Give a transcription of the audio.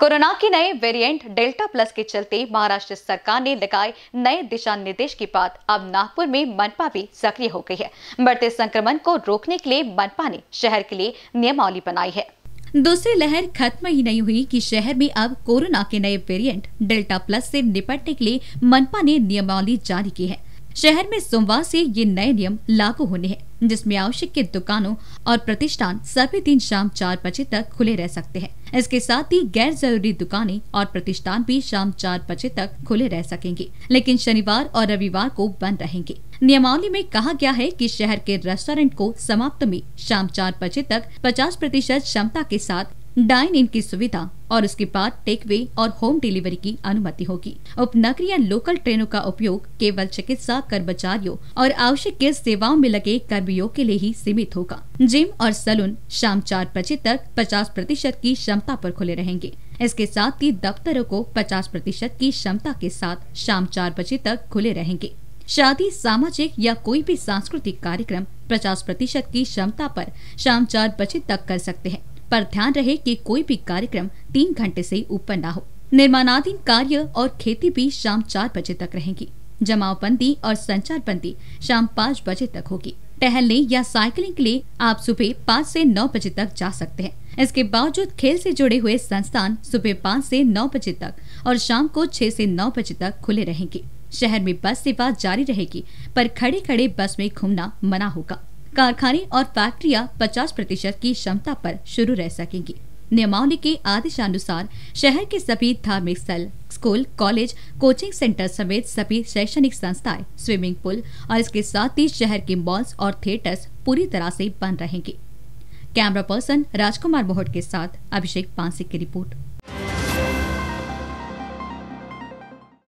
corona के नए variant delta plus के चलते महाराष्ट्र सरकार ने लगाए नए दिशा निर्देश के बाद अब नागपुर में मनपा भी सक्रिय हो गई है बढ़ते संक्रमण को रोकने के लिए मनपा ने शहर के लिए नियमावली बनाई है दूसरी लहर खत्म ही नहीं हुई कि शहर में अब कोरोना के नए वेरिएंट डेल्टा प्लस से निपटने के लिए मनपा ने नियमावली जारी की है शहर में सोमवार से ये नए नियम लागू होने हैं जिसमें आवश्यक के दुकानों और प्रतिष्ठान सभी दिन शाम चार बजे तक खुले रह सकते हैं इसके साथ ही गैर जरूरी दुकानें और प्रतिष्ठान भी शाम चार बजे तक खुले रह सकेंगे लेकिन शनिवार और रविवार को बंद रहेंगे नियमावली में कहा गया है कि शहर के रेस्टोरेंट को समाप्त में शाम चार बजे तक 50 प्रतिशत क्षमता के साथ डाइन इन की सुविधा और उसके बाद टेकवे और होम डिलीवरी की अनुमति होगी उपनगरीय लोकल ट्रेनों का उपयोग केवल चिकित्सा कर्मचारियों और आवश्यक के सेवाओं में लगे कर्मियों के लिए ही सीमित होगा जिम और सलून शाम चार बजे तक 50 प्रतिशत की क्षमता पर खुले रहेंगे इसके साथ ही दफ्तरों को 50 प्रतिशत की क्षमता के साथ शाम चार बजे तक खुले रहेंगे शादी सामाजिक या कोई भी सांस्कृतिक कार्यक्रम 50 प्रतिशत की क्षमता पर शाम चार बजे तक कर सकते हैं पर ध्यान रहे कि कोई भी कार्यक्रम तीन घंटे से ऊपर ना हो निर्माणाधीन कार्य और खेती भी शाम चार बजे तक रहेगी जमावबंदी और संचार बंदी शाम पाँच बजे तक होगी टहलने या साइकिलिंग के लिए आप सुबह पाँच से नौ बजे तक जा सकते हैं इसके बावजूद खेल से जुड़े हुए संस्थान सुबह पाँच से नौ बजे तक और शाम को छह से नौ बजे तक खुले रहेंगे शहर में बस सेवा जारी रहेगी पर खड़े खड़े बस में घूमना मना होगा कारखाने और फैक्ट्रिया 50 प्रतिशत की क्षमता पर शुरू रह सकेंगी नियमावली के आदेशानुसार शहर के सभी धार्मिक स्थल स्कूल कॉलेज कोचिंग सेंटर समेत सभी शैक्षणिक संस्थाएं स्विमिंग पूल और इसके साथ ही शहर के मॉल्स और थिएटर्स पूरी तरह से बंद रहेंगे कैमरा पर्सन राजकुमार मोहट के साथ अभिषेक पांसी की रिपोर्ट